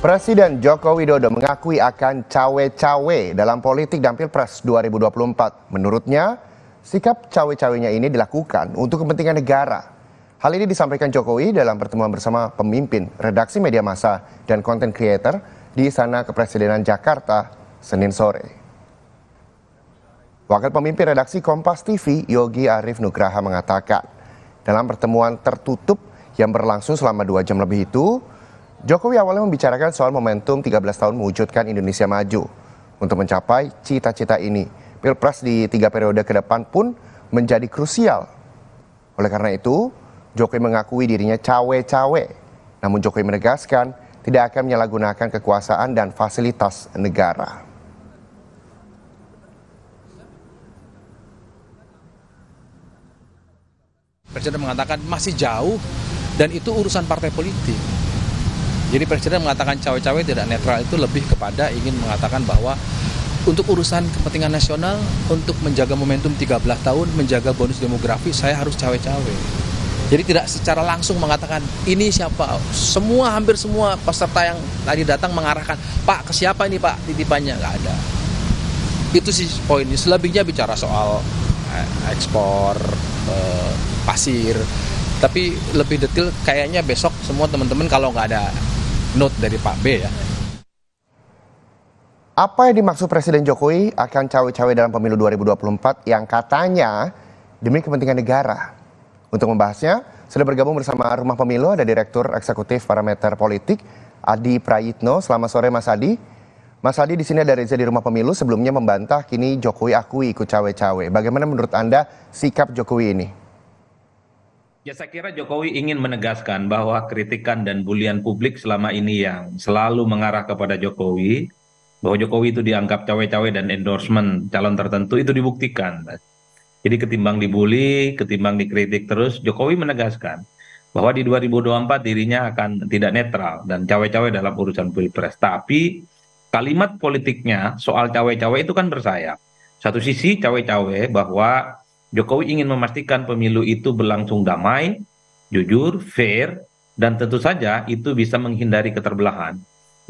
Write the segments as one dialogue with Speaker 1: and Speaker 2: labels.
Speaker 1: Presiden Joko Widodo mengakui akan cawe-cawe dalam politik dan pilpres 2024. Menurutnya, sikap cawe-cawenya ini dilakukan untuk kepentingan negara. Hal ini disampaikan Jokowi dalam pertemuan bersama pemimpin redaksi media massa dan konten creator di Istana Kepresidenan Jakarta Senin sore. Wakil pemimpin redaksi Kompas TV Yogi Arif Nugraha mengatakan, dalam pertemuan tertutup yang berlangsung selama dua jam lebih itu, Jokowi awalnya membicarakan soal momentum 13 tahun mewujudkan Indonesia maju. Untuk mencapai cita-cita ini, Pilpres di tiga periode ke depan pun menjadi krusial. Oleh karena itu, Jokowi mengakui dirinya cawe-cawe. Namun Jokowi menegaskan tidak akan menyalahgunakan kekuasaan dan fasilitas negara.
Speaker 2: Presiden mengatakan masih jauh dan itu urusan partai politik. Jadi Presiden mengatakan cawe-cawe tidak netral itu lebih kepada ingin mengatakan bahwa untuk urusan kepentingan nasional, untuk menjaga momentum 13 tahun, menjaga bonus demografi, saya harus cawe-cawe. Jadi tidak secara langsung mengatakan ini siapa. Semua hampir semua peserta yang tadi datang mengarahkan, Pak ke siapa ini Pak titipannya nggak ada. Itu sih poinnya. Selebihnya bicara soal eh, ekspor eh, pasir. Tapi lebih detail kayaknya besok semua teman-teman kalau nggak ada note dari Pak B ya.
Speaker 1: Apa yang dimaksud Presiden Jokowi akan cawe-cawe dalam pemilu 2024 yang katanya demi kepentingan negara? Untuk membahasnya, sudah bergabung bersama Rumah Pemilu ada Direktur Eksekutif Parameter Politik Adi Prayitno. Selamat sore Mas Adi. Mas Adi di sini ada Reza di Rumah Pemilu sebelumnya membantah kini Jokowi akui ikut cawe-cawe. Bagaimana menurut Anda sikap Jokowi ini?
Speaker 2: Ya saya kira Jokowi ingin menegaskan bahwa kritikan dan bulian publik selama ini yang selalu mengarah kepada Jokowi, bahwa Jokowi itu dianggap cawe-cawe dan endorsement calon tertentu itu dibuktikan. Jadi ketimbang dibully, ketimbang dikritik terus, Jokowi menegaskan bahwa di 2024 dirinya akan tidak netral dan cawe-cawe dalam urusan pilpres. Tapi kalimat politiknya soal cawe-cawe itu kan bersayap. Satu sisi cawe-cawe bahwa jokowi ingin memastikan pemilu itu berlangsung damai jujur fair dan tentu saja itu bisa menghindari keterbelahan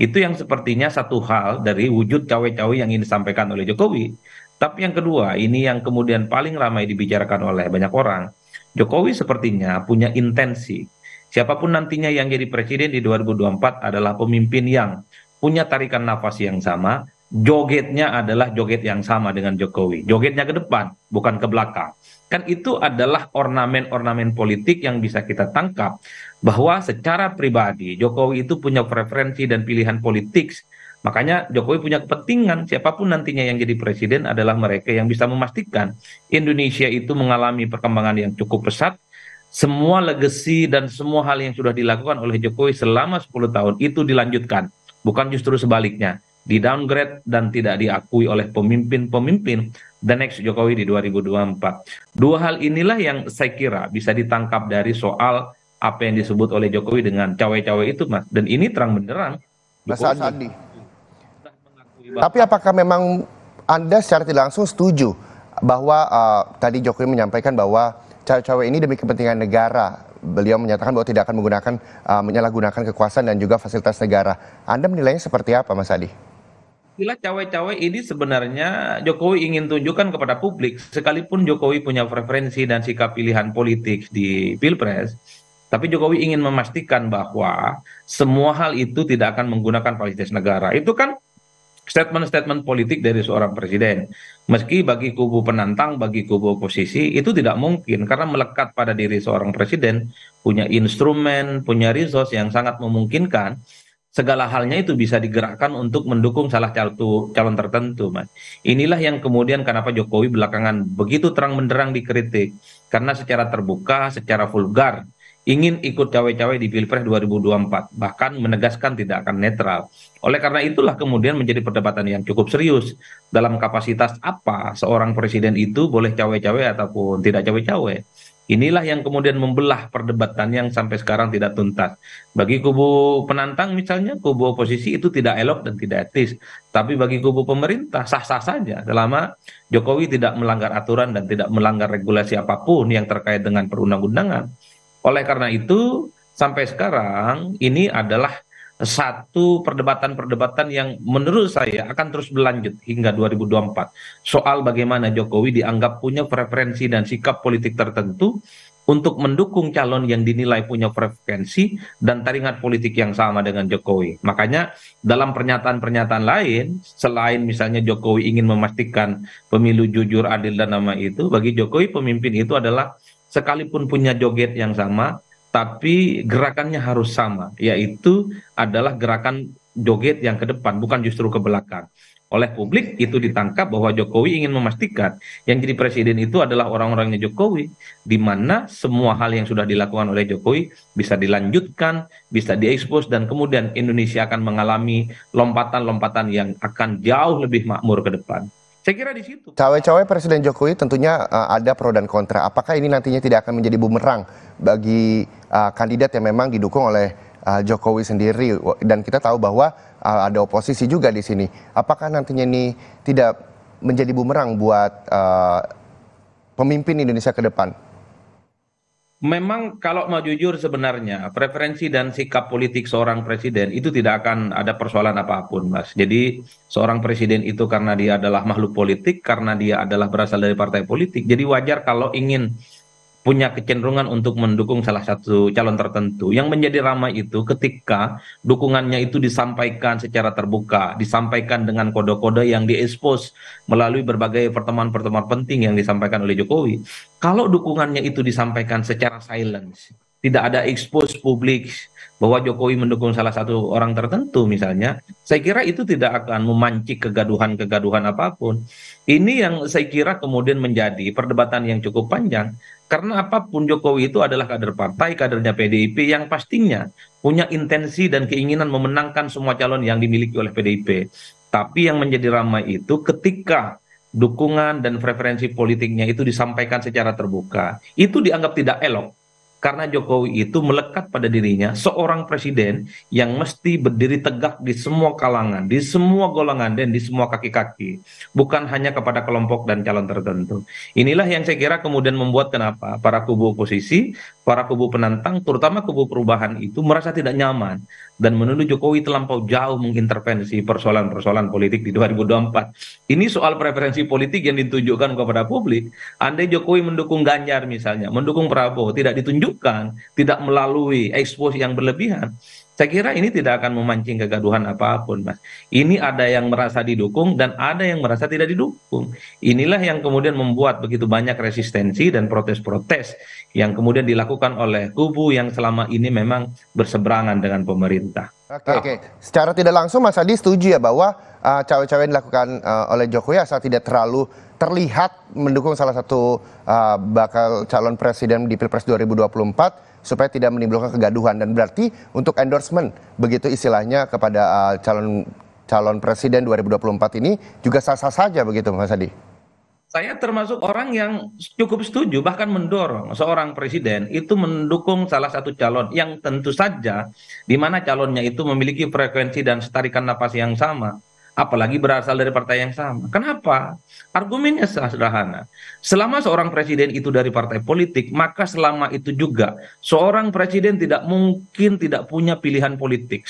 Speaker 2: itu yang sepertinya satu hal dari wujud cawe-cawe yang ingin disampaikan oleh Jokowi. Tapi yang kedua, ini yang kemudian paling ramai dibicarakan oleh banyak orang. Jokowi sepertinya punya intensi. Siapapun nantinya yang jadi presiden di 2024 adalah pemimpin yang punya tarikan nafas yang sama, jogetnya adalah joget yang sama dengan Jokowi. Jogetnya ke depan, bukan ke belakang. Kan itu adalah ornamen-ornamen politik yang bisa kita tangkap bahwa secara pribadi Jokowi itu punya preferensi dan pilihan politik. Makanya Jokowi punya kepentingan siapapun nantinya yang jadi presiden adalah mereka yang bisa memastikan Indonesia itu mengalami perkembangan yang cukup pesat semua legasi dan semua hal yang sudah dilakukan oleh Jokowi selama 10 tahun itu dilanjutkan, bukan justru sebaliknya di downgrade dan tidak diakui oleh pemimpin-pemimpin the next Jokowi di 2024. Dua hal inilah yang saya kira bisa ditangkap dari soal apa yang disebut oleh Jokowi dengan cawe-cawe itu, Mas. Dan ini terang benderang.
Speaker 1: Mas Andi. Tapi apakah memang Anda secara tidak langsung setuju bahwa uh, tadi Jokowi menyampaikan bahwa cawe-cawe ini demi kepentingan negara. Beliau menyatakan bahwa tidak akan menggunakan uh, menyalahgunakan kekuasaan dan juga fasilitas negara. Anda menilainya seperti apa, Mas Adi?
Speaker 2: istilah cawe-cawe ini sebenarnya Jokowi ingin tunjukkan kepada publik sekalipun Jokowi punya preferensi dan sikap pilihan politik di Pilpres tapi Jokowi ingin memastikan bahwa semua hal itu tidak akan menggunakan fasilitas negara itu kan statement-statement politik dari seorang presiden meski bagi kubu penantang bagi kubu oposisi itu tidak mungkin karena melekat pada diri seorang presiden punya instrumen punya resource yang sangat memungkinkan segala halnya itu bisa digerakkan untuk mendukung salah satu calon tertentu mas inilah yang kemudian kenapa Jokowi belakangan begitu terang menderang dikritik karena secara terbuka secara vulgar ingin ikut cawe-cawe di Pilpres 2024 bahkan menegaskan tidak akan netral oleh karena itulah kemudian menjadi perdebatan yang cukup serius dalam kapasitas apa seorang presiden itu boleh cawe-cawe ataupun tidak cawe-cawe Inilah yang kemudian membelah perdebatan yang sampai sekarang tidak tuntas. Bagi kubu penantang misalnya kubu oposisi itu tidak elok dan tidak etis. Tapi bagi kubu pemerintah sah-sah saja selama Jokowi tidak melanggar aturan dan tidak melanggar regulasi apapun yang terkait dengan perundang-undangan. Oleh karena itu sampai sekarang ini adalah satu perdebatan-perdebatan yang menurut saya akan terus berlanjut hingga 2024 soal bagaimana Jokowi dianggap punya preferensi dan sikap politik tertentu untuk mendukung calon yang dinilai punya preferensi dan taringat politik yang sama dengan Jokowi. Makanya dalam pernyataan-pernyataan lain, selain misalnya Jokowi ingin memastikan pemilu jujur, adil, dan nama itu, bagi Jokowi pemimpin itu adalah sekalipun punya joget yang sama, tapi gerakannya harus sama yaitu adalah gerakan joget yang ke depan bukan justru ke belakang oleh publik itu ditangkap bahwa Jokowi ingin memastikan yang jadi presiden itu adalah orang-orangnya Jokowi di mana semua hal yang sudah dilakukan oleh Jokowi bisa dilanjutkan, bisa diekspos dan kemudian Indonesia akan mengalami lompatan-lompatan yang akan jauh lebih makmur ke depan. Saya kira di situ.
Speaker 1: Cawe-cawe Presiden Jokowi tentunya uh, ada pro dan kontra. Apakah ini nantinya tidak akan menjadi bumerang bagi uh, kandidat yang memang didukung oleh uh, Jokowi sendiri? Dan kita tahu bahwa uh, ada oposisi juga di sini. Apakah nantinya ini tidak menjadi bumerang buat uh, pemimpin Indonesia ke depan?
Speaker 2: memang kalau mau jujur sebenarnya preferensi dan sikap politik seorang presiden itu tidak akan ada persoalan apapun mas jadi seorang presiden itu karena dia adalah makhluk politik karena dia adalah berasal dari partai politik jadi wajar kalau ingin punya kecenderungan untuk mendukung salah satu calon tertentu. Yang menjadi ramai itu ketika dukungannya itu disampaikan secara terbuka, disampaikan dengan kode-kode yang diekspos melalui berbagai pertemuan-pertemuan penting yang disampaikan oleh Jokowi. Kalau dukungannya itu disampaikan secara silence, tidak ada expose publik bahwa Jokowi mendukung salah satu orang tertentu misalnya, saya kira itu tidak akan memancik kegaduhan-kegaduhan apapun. Ini yang saya kira kemudian menjadi perdebatan yang cukup panjang karena apapun Jokowi itu adalah kader partai, kadernya PDIP yang pastinya punya intensi dan keinginan memenangkan semua calon yang dimiliki oleh PDIP. Tapi yang menjadi ramai itu ketika dukungan dan preferensi politiknya itu disampaikan secara terbuka, itu dianggap tidak elok karena jokowi itu melekat pada dirinya seorang presiden yang mesti berdiri tegak di semua kalangan, di semua golongan dan di semua kaki-kaki, bukan hanya kepada kelompok dan calon tertentu. Inilah yang saya kira kemudian membuat kenapa para kubu oposisi, para kubu penantang, terutama kubu perubahan itu merasa tidak nyaman dan menuduh Jokowi terlampau jauh mengintervensi persoalan-persoalan politik di 2024. Ini soal preferensi politik yang ditunjukkan kepada publik. Andai Jokowi mendukung Ganjar misalnya, mendukung Prabowo, tidak ditunjuk menunjukkan tidak melalui ekspos yang berlebihan saya kira ini tidak akan memancing kegaduhan apapun, Mas. Ini ada yang merasa didukung dan ada yang merasa tidak didukung. Inilah yang kemudian membuat begitu banyak resistensi dan protes-protes yang kemudian dilakukan oleh kubu yang selama ini memang berseberangan dengan pemerintah.
Speaker 1: Oke, okay. okay. secara tidak langsung Mas Adi setuju ya bahwa uh, cawe-cawe yang dilakukan uh, oleh Jokowi asal tidak terlalu terlihat mendukung salah satu uh, bakal calon presiden di Pilpres 2024 supaya tidak menimbulkan kegaduhan dan berarti untuk endorsement begitu istilahnya kepada uh, calon calon presiden 2024 ini juga sah-sah saja begitu Mas Adi
Speaker 2: saya termasuk orang yang cukup setuju bahkan mendorong seorang presiden itu mendukung salah satu calon yang tentu saja di mana calonnya itu memiliki frekuensi dan setarikan napas yang sama apalagi berasal dari partai yang sama. Kenapa? Argumennya sederhana. Selama seorang presiden itu dari partai politik, maka selama itu juga seorang presiden tidak mungkin tidak punya pilihan politik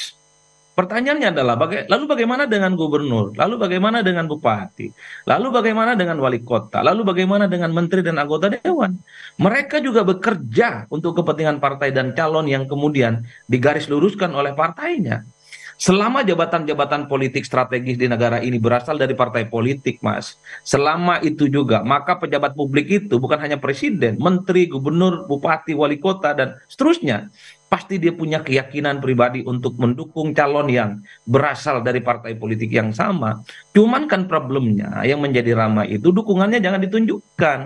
Speaker 2: Pertanyaannya adalah baga lalu bagaimana dengan gubernur, lalu bagaimana dengan bupati, lalu bagaimana dengan wali kota, lalu bagaimana dengan menteri dan anggota dewan? Mereka juga bekerja untuk kepentingan partai dan calon yang kemudian digaris luruskan oleh partainya. Selama jabatan-jabatan politik strategis di negara ini berasal dari partai politik, Mas. Selama itu juga, maka pejabat publik itu bukan hanya presiden, menteri, gubernur, bupati, wali kota, dan seterusnya pasti dia punya keyakinan pribadi untuk mendukung calon yang berasal dari partai politik yang sama. Cuman kan problemnya yang menjadi ramai itu dukungannya jangan ditunjukkan.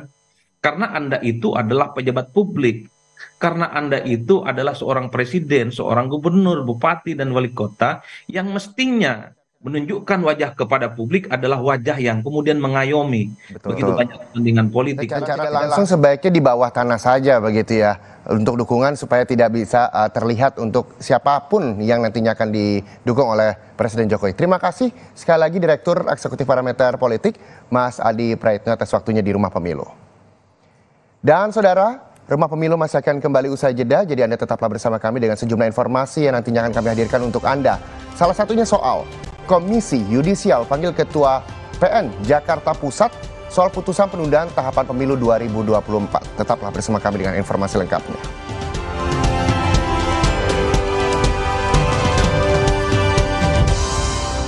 Speaker 2: Karena Anda itu adalah pejabat publik. Karena Anda itu adalah seorang presiden, seorang gubernur, bupati, dan wali kota yang mestinya menunjukkan wajah kepada publik adalah wajah yang kemudian mengayomi Betul. begitu banyak kepentingan politik. Secara langsung
Speaker 1: sebaiknya di bawah tanah saja begitu ya untuk dukungan supaya tidak bisa uh, terlihat untuk siapapun yang nantinya akan didukung oleh Presiden Jokowi. Terima kasih sekali lagi Direktur Eksekutif Parameter Politik Mas Adi Praitno atas waktunya di Rumah Pemilu. Dan saudara, Rumah Pemilu masih akan kembali usai jeda, jadi Anda tetaplah bersama kami dengan sejumlah informasi yang nantinya akan kami hadirkan untuk Anda. Salah satunya soal Komisi Yudisial panggil Ketua PN Jakarta Pusat soal putusan penundaan tahapan pemilu 2024. Tetaplah bersama kami dengan informasi lengkapnya.